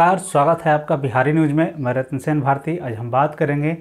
नमस्कार स्वागत है आपका बिहारी न्यूज़ में मैं रतन सेन भारती आज हम बात करेंगे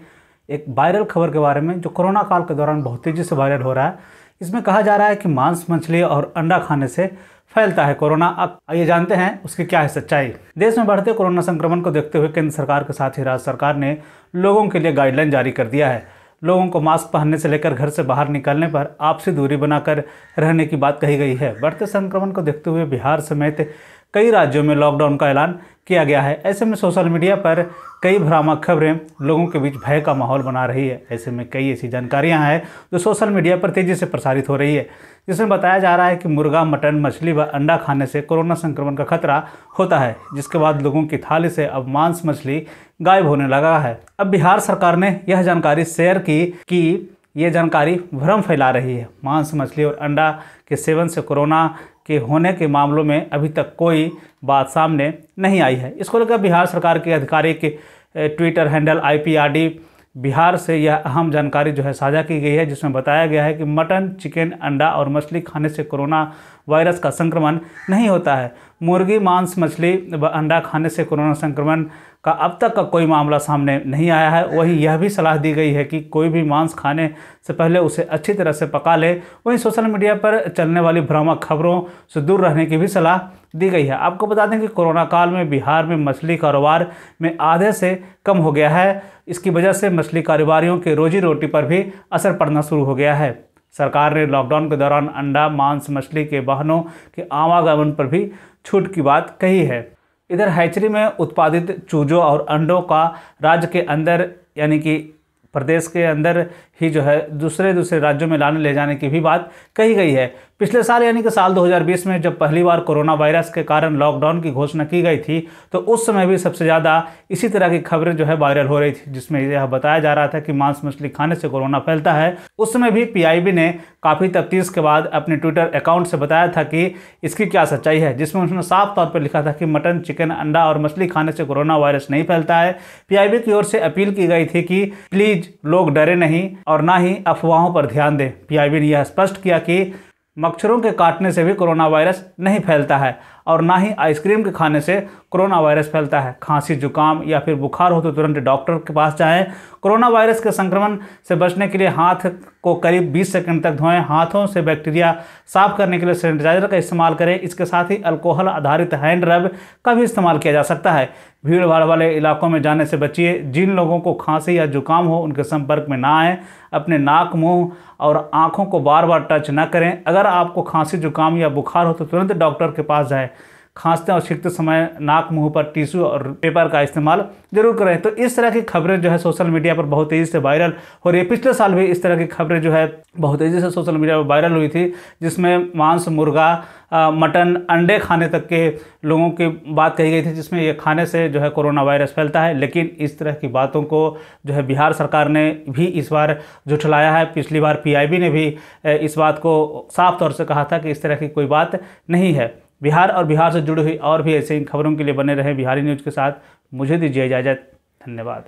एक वायरल खबर के बारे में जो कोरोना काल के दौरान बहुत तेज़ी से वायरल हो रहा है इसमें कहा जा रहा है कि मांस मछली और अंडा खाने से फैलता है कोरोना अब आइए जानते हैं उसकी क्या है सच्चाई देश में बढ़ते कोरोना संक्रमण को देखते हुए केंद्र सरकार के साथ ही राज्य सरकार ने लोगों के लिए गाइडलाइन जारी कर दिया है लोगों को मास्क पहनने से लेकर घर से बाहर निकलने पर आपसी दूरी बनाकर रहने की बात कही गई है बढ़ते संक्रमण को देखते हुए बिहार समेत कई राज्यों में लॉकडाउन का ऐलान किया गया है ऐसे में सोशल मीडिया पर कई भ्रामक खबरें लोगों के बीच भय का माहौल बना रही है ऐसे में कई ऐसी जानकारियां हैं जो सोशल मीडिया पर तेज़ी से प्रसारित हो रही है जिसमें बताया जा रहा है कि मुर्गा मटन मछली व अंडा खाने से कोरोना संक्रमण का खतरा होता है जिसके बाद लोगों की थाली से अब मांस मछली गायब होने लगा है अब बिहार सरकार ने यह जानकारी शेयर की कि ये जानकारी भ्रम फैला रही है मांस मछली और अंडा के सेवन से कोरोना के होने के मामलों में अभी तक कोई बात सामने नहीं आई है इसको लेकर बिहार सरकार के अधिकारी के ट्विटर हैंडल आई बिहार से यह अहम जानकारी जो है साझा की गई है जिसमें बताया गया है कि मटन चिकन अंडा और मछली खाने से कोरोना वायरस का संक्रमण नहीं होता है मुर्गी मांस मछली व अंडा खाने से कोरोना संक्रमण का अब तक का कोई मामला सामने नहीं आया है वहीं यह भी सलाह दी गई है कि कोई भी मांस खाने से पहले उसे अच्छी तरह से पका ले वहीं सोशल मीडिया पर चलने वाली भ्रामक खबरों से दूर रहने की भी सलाह दी गई है आपको बता दें कि कोरोना काल में बिहार में मछली कारोबार में आधे से कम हो गया है इसकी वजह से मछली कारोबारियों के रोजी रोटी पर भी असर पड़ना शुरू हो गया है सरकार ने लॉकडाउन के दौरान अंडा मांस मछली के वाहनों के आवागमन पर भी छूट की बात कही है इधर हैचरी में उत्पादित चूजों और अंडों का राज्य के अंदर यानी कि प्रदेश के अंदर ही जो है दूसरे दूसरे राज्यों में लाने ले जाने की भी बात कही गई है पिछले साल यानी कि साल 2020 में जब पहली बार कोरोना वायरस के कारण लॉकडाउन की घोषणा की गई थी तो उस समय भी सबसे ज़्यादा इसी तरह की खबरें जो है वायरल हो रही थी जिसमें यह बताया जा रहा था कि मांस मछली खाने से कोरोना फैलता है उस समय भी पी ने काफ़ी तफ्तीश के बाद अपने ट्विटर अकाउंट से बताया था कि इसकी क्या सच्चाई है जिसमें उसने साफ तौर पर लिखा था कि मटन चिकन अंडा और मछली खाने से कोरोना वायरस नहीं फैलता है पी की ओर से अपील की गई थी कि प्लीज़ लोग डरे नहीं और ना ही अफवाहों पर ध्यान दें पीआईबी ने यह स्पष्ट किया कि मच्छरों के काटने से भी कोरोना वायरस नहीं फैलता है और ना ही आइसक्रीम के खाने से कोरोना वायरस फैलता है खांसी जुकाम या फिर बुखार हो तो तुरंत डॉक्टर के पास जाएं कोरोना वायरस के संक्रमण से बचने के लिए हाथ को करीब 20 सेकंड तक धोएं हाथों से बैक्टीरिया साफ करने के लिए सैनिटाइजर का इस्तेमाल करें इसके साथ ही अल्कोहल आधारित हैंड रब का भी इस्तेमाल किया जा सकता है भीड़ भाड़ वाले इलाकों में जाने से बचिए जिन लोगों को खांसी या जुकाम हो उनके संपर्क में ना आएँ अपने नाक मुंह और आँखों को बार बार टच ना करें अगर आपको खांसी जुकाम या बुखार हो तो तुरंत डॉक्टर के पास जाएं खांसते और छिखते समय नाक मुंह पर टिश्यू और पेपर का इस्तेमाल जरूर करें तो इस तरह की खबरें जो है सोशल मीडिया पर बहुत तेज़ी से वायरल हो रही है पिछले साल भी इस तरह की खबरें जो है बहुत तेज़ी से सोशल मीडिया पर वायरल हुई थी जिसमें मांस मुर्गा मटन अंडे खाने तक के लोगों की बात कही गई थी जिसमें ये खाने से जो है कोरोना वायरस फैलता है लेकिन इस तरह की बातों को जो है बिहार सरकार ने भी इस बार जुठलाया है पिछली बार पीआईबी ने भी इस बात को साफ तौर से कहा था कि इस तरह की कोई बात नहीं है बिहार और बिहार से जुड़ी हुई और भी ऐसे ही खबरों के लिए बने रहें बिहारी न्यूज़ के साथ मुझे दीजिए इजाज़त धन्यवाद